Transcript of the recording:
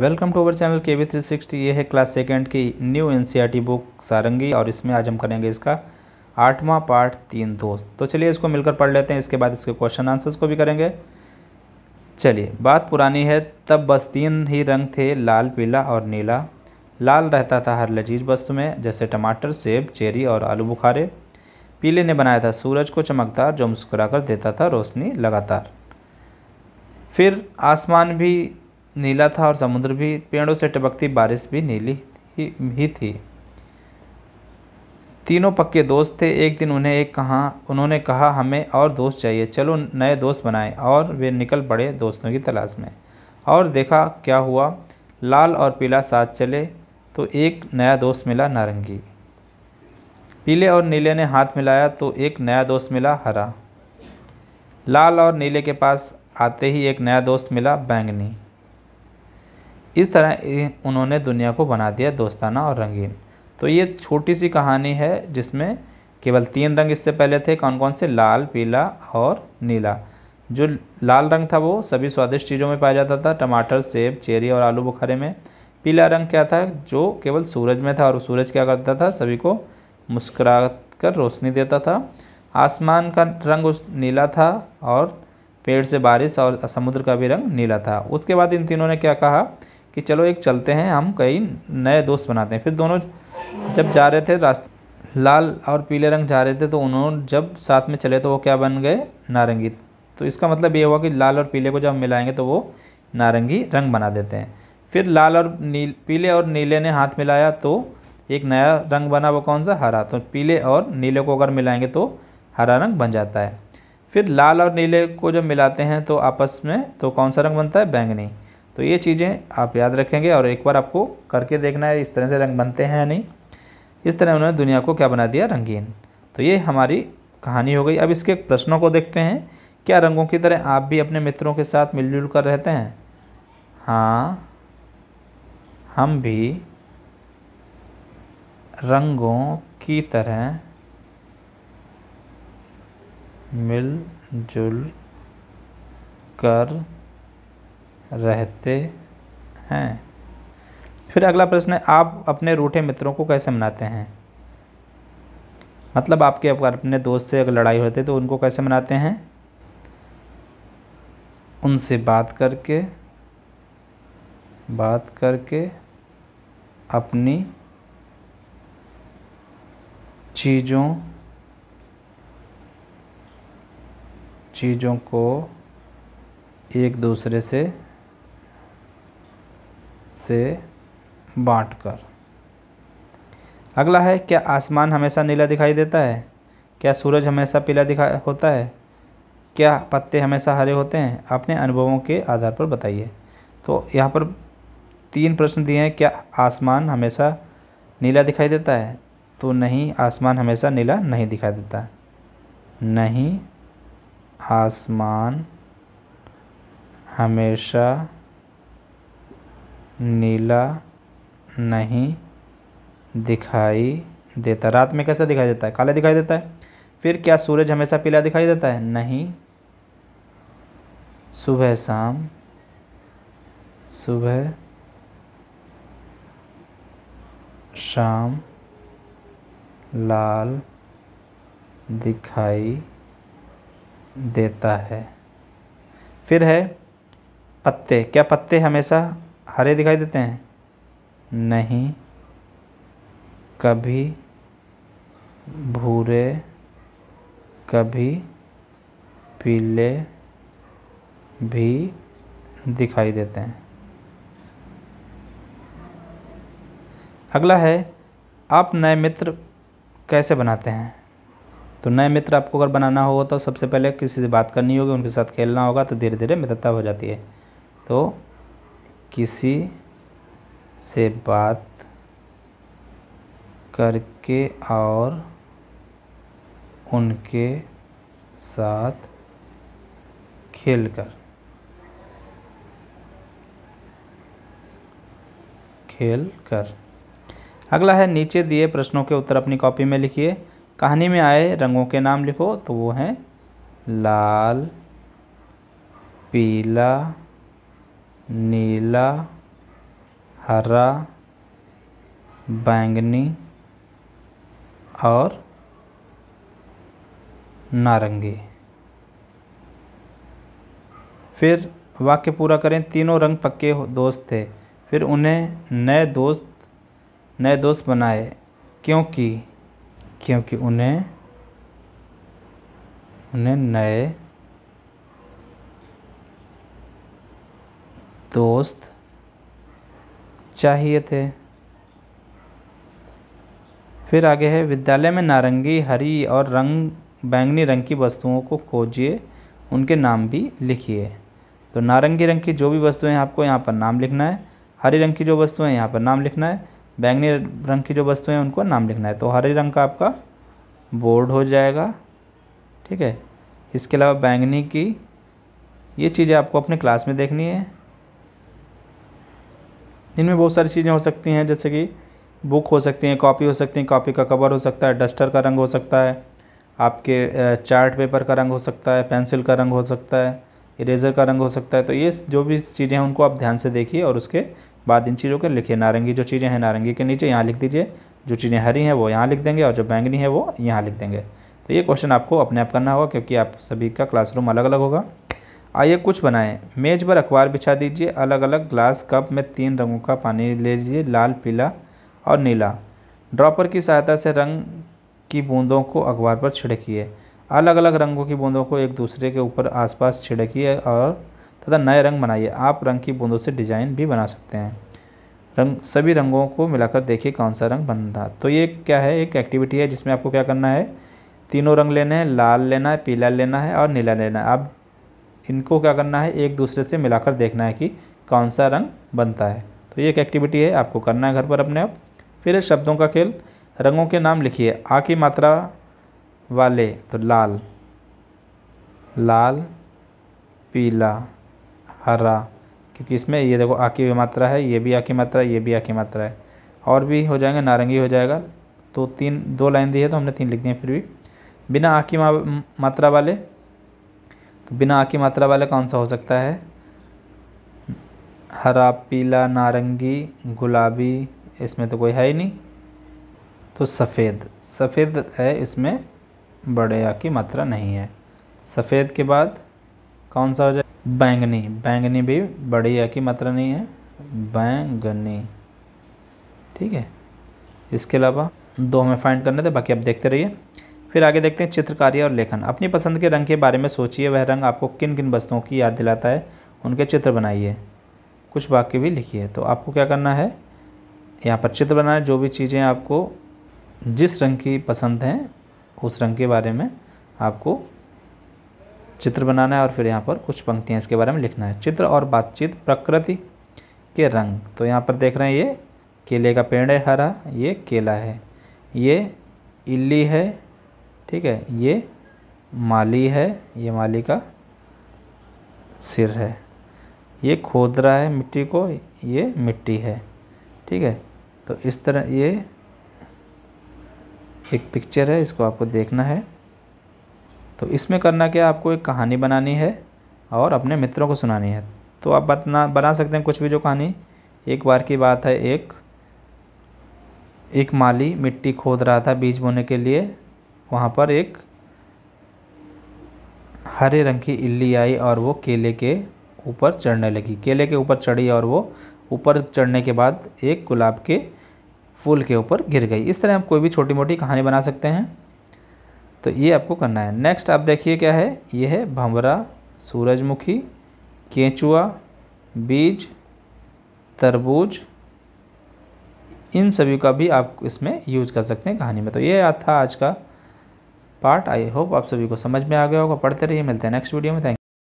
welcome to our channel K V three sixty ये है class second की new N book Sarangi और इसमें आज हम करेंगे इसका आठवां पार्ट तीन दोस्त तो चलिए इसको मिलकर पढ़ लेते हैं इसके बाद इसके क्वेश्चन आंसर्स को भी करेंगे चलिए बात पुरानी है तब बस तीन ही रंग थे लाल पीला और नीला लाल रहता था हर लजीज वस्तु में जैसे टमाटर सेब चेरी और आलू बुखारे पीले ने बनाया था सूरज को चमकदार जो मुस्कुरा देता था रोशनी लगातार फिर आसमान भी नीला था और समुद्र भी पेड़ों से टपकती बारिश भी नीली ही, थी तीनों पक्के दोस्त थे एक दिन उन्हें एक कहा उन्होंने कहा हमें और दोस्त चाहिए चलो नए दोस्त बनाएं और वे निकल पड़े दोस्तों की तलाश में और देखा क्या हुआ लाल और पीला साथ चले तो एक नया दोस्त मिला नारंगी पीले और नीले ने हाथ मिलाया तो एक नया दोस्त मिला हरा लाल और नीले के पास आते ही एक नया दोस्त मिला बैंगनी इस तरह उन्होंने दुनिया को बना दिया दोस्ताना और रंगीन तो ये छोटी सी कहानी है जिसमें केवल तीन रंग इससे पहले थे कौन कौन से लाल पीला और नीला जो लाल रंग था वो सभी स्वादिष्ट चीज़ों में पाया जाता था टमाटर सेब चेरी और आलू बुखारे में पीला रंग क्या था जो केवल सूरज में था और सूरज क्या करता था सभी को मुस्करा कर रोशनी देता था आसमान का रंग उस नीला था और पेड़ से बारिश और समुद्र का भी रंग नीला था उसके बाद इन तीनों ने क्या कहा कि चलो एक चलते हैं हम कई नए दोस्त बनाते हैं फिर दोनों जब जा रहे थे रास्ते लाल और पीले रंग जा रहे थे तो उन्होंने जब साथ में चले तो वो क्या बन गए नारंगी तो इसका मतलब ये हुआ कि लाल और पीले को जब मिलाएंगे तो वो नारंगी रंग बना देते हैं फिर लाल और नील पीले और नीले ने हाथ मिलाया तो एक नया रंग बना वो कौन सा हरा तो पीले और नीले को अगर मिलाएंगे तो हरा रंग बन जाता है फिर लाल और नीले को जब मिलाते हैं तो आपस में तो कौन सा रंग बनता है बैंगनी तो ये चीज़ें आप याद रखेंगे और एक बार आपको करके देखना है इस तरह से रंग बनते हैं या नहीं इस तरह उन्होंने दुनिया को क्या बना दिया रंगीन तो ये हमारी कहानी हो गई अब इसके प्रश्नों को देखते हैं क्या रंगों की तरह आप भी अपने मित्रों के साथ मिलजुल कर रहते हैं हाँ हम भी रंगों की तरह मिलजुल कर रहते हैं फिर अगला प्रश्न है आप अपने रूठे मित्रों को कैसे मनाते हैं मतलब आपके अगर अपने दोस्त से अगर लड़ाई होती है तो उनको कैसे मनाते हैं उनसे बात करके बात करके अपनी चीज़ों चीज़ों को एक दूसरे से से बांटकर अगला है क्या आसमान हमेशा नीला दिखाई देता है क्या सूरज हमेशा पीला दिखा होता है क्या पत्ते हमेशा हरे होते हैं अपने अनुभवों के आधार पर बताइए तो यहाँ पर तीन प्रश्न दिए हैं क्या आसमान हमेशा नीला दिखाई देता है तो नहीं आसमान हमेशा नीला नहीं दिखाई देता नहीं आसमान हमेशा नीला नहीं दिखाई देता रात में कैसा दिखाई देता है काला दिखाई देता है फिर क्या सूरज हमेशा पीला दिखाई देता है नहीं सुबह शाम सुबह शाम लाल दिखाई देता है फिर है पत्ते क्या पत्ते हमेशा हरे दिखाई देते हैं नहीं कभी भूरे कभी पीले भी दिखाई देते हैं अगला है आप नए मित्र कैसे बनाते हैं तो नए मित्र आपको अगर बनाना होगा तो सबसे पहले किसी से बात करनी होगी उनके साथ खेलना होगा तो धीरे धीरे मित्रता हो जाती है तो किसी से बात करके और उनके साथ खेलकर खेल कर अगला है नीचे दिए प्रश्नों के उत्तर अपनी कॉपी में लिखिए कहानी में आए रंगों के नाम लिखो तो वो हैं लाल पीला नीला हरा बैंगनी और नारंगी फिर वाक्य पूरा करें तीनों रंग पक्के दोस्त थे फिर उन्हें नए दोस्त नए दोस्त बनाए क्योंकि क्योंकि उन्हें उन्हें नए दोस्त चाहिए थे फिर आगे है विद्यालय में नारंगी हरी और रंग बैंगनी रंग की वस्तुओं को खोजिए उनके नाम भी लिखिए तो नारंगी रंग की जो भी वस्तुएं हैं आपको यहाँ पर नाम लिखना है हरी रंग की जो वस्तुएं हैं यहाँ पर नाम लिखना है बैंगनी रंग की जो वस्तुएं हैं उनको नाम लिखना है तो हरे रंग का आपका बोर्ड हो जाएगा ठीक है इसके अलावा बैंगनी की ये चीज़ें आपको अपने क्लास में देखनी है इनमें बहुत सारी चीज़ें हो सकती हैं जैसे कि बुक हो सकती हैं कॉपी हो सकती हैं कॉपी का कवर हो सकता है डस्टर का रंग हो सकता है आपके चार्ट पेपर का रंग हो सकता है पेंसिल का रंग हो सकता है इरेजर का रंग हो सकता है तो ये जो भी चीज़ें हैं उनको आप ध्यान से देखिए और उसके बाद इन चीज़ों के लिखिए नारंगी जो चीज़ें हैं नारंगी के नीचे यहाँ लिख दीजिए जो चीज़ें हरी हैं वो यहाँ लिख देंगे और जो बैंगनी है वो यहाँ लिख देंगे तो ये क्वेश्चन आपको अपने आप करना होगा क्योंकि आप सभी का क्लासरूम अलग अलग होगा आइए कुछ बनाएं मेज़ पर अखबार बिछा दीजिए अलग अलग ग्लास कप में तीन रंगों का पानी ले लीजिए लाल पीला और नीला ड्रॉपर की सहायता से रंग की बूंदों को अखबार पर छिड़किए अलग अलग रंगों की बूंदों को एक दूसरे के ऊपर आसपास छिड़किए और तथा नए रंग बनाइए आप रंग की बूंदों से डिज़ाइन भी बना सकते हैं रंग सभी रंगों को मिलाकर देखिए कौन सा रंग बन रहा तो ये क्या है एक एक्टिविटी है जिसमें आपको क्या करना है तीनों रंग लेने हैं लाल लेना है पीला लेना है और नीला लेना है आप इनको क्या करना है एक दूसरे से मिलाकर देखना है कि कौन सा रंग बनता है तो ये एक एक्टिविटी है आपको करना है घर पर अपने आप फिर शब्दों का खेल रंगों के नाम लिखिए आ की मात्रा वाले तो लाल लाल पीला हरा क्योंकि इसमें ये देखो आ की मात्रा है ये भी आ की मात्रा है ये भी आ की मात्रा है और भी हो जाएंगे नारंगी हो जाएगा तो तीन दो लाइन दी है तो हमने तीन लिख दिए फिर भी बिना आ की मात्रा वाले तो बिना आ की मात्रा वाला कौन सा हो सकता है हरा पीला नारंगी गुलाबी इसमें तो कोई है ही नहीं तो सफ़ेद सफ़ेद है इसमें बड़े आ की मात्रा नहीं है सफ़ेद के बाद कौन सा हो जाए बैंगनी बैंगनी भी बड़ी आ की मात्रा नहीं है बैंगनी ठीक है इसके अलावा दो हमें फाइंड करने थे बाकी आप देखते रहिए फिर आगे देखते हैं चित्रकारी और लेखन अपनी पसंद के रंग के बारे में सोचिए वह रंग आपको किन किन वस्तुओं की याद दिलाता है उनके चित्र बनाइए कुछ वाक्य भी लिखिए तो आपको क्या करना है यहाँ पर चित्र बनाए जो भी चीज़ें आपको जिस रंग की पसंद हैं उस रंग के बारे में आपको चित्र बनाना है और फिर यहाँ पर कुछ पंक्तियाँ इसके बारे में लिखना है चित्र और बातचीत प्रकृति के रंग तो यहाँ पर देख रहे हैं ये केले का पेड़ है हरा ये केला है ये इल्ली है ठीक है ये माली है ये माली का सिर है ये खोद रहा है मिट्टी को ये मिट्टी है ठीक है तो इस तरह ये एक पिक्चर है इसको आपको देखना है तो इसमें करना क्या आपको एक कहानी बनानी है और अपने मित्रों को सुनानी है तो आप बतना बना सकते हैं कुछ भी जो कहानी एक बार की बात है एक एक माली मिट्टी खोद रहा था बीज बोने के लिए वहाँ पर एक हरे रंग की इल्ली आई और वो केले के ऊपर चढ़ने लगी केले के ऊपर चढ़ी और वो ऊपर चढ़ने के बाद एक गुलाब के फूल के ऊपर गिर गई इस तरह आप कोई भी छोटी मोटी कहानी बना सकते हैं तो ये आपको करना है नेक्स्ट आप देखिए क्या है ये है भंवरा सूरजमुखी केंचुआ बीज तरबूज इन सभी का भी आप इसमें यूज कर सकते हैं कहानी में तो ये था आज का पार्ट आई होप आप सभी को समझ में आ गया होगा पढ़ते रहिए मिलते हैं नेक्स्ट वीडियो में थैंक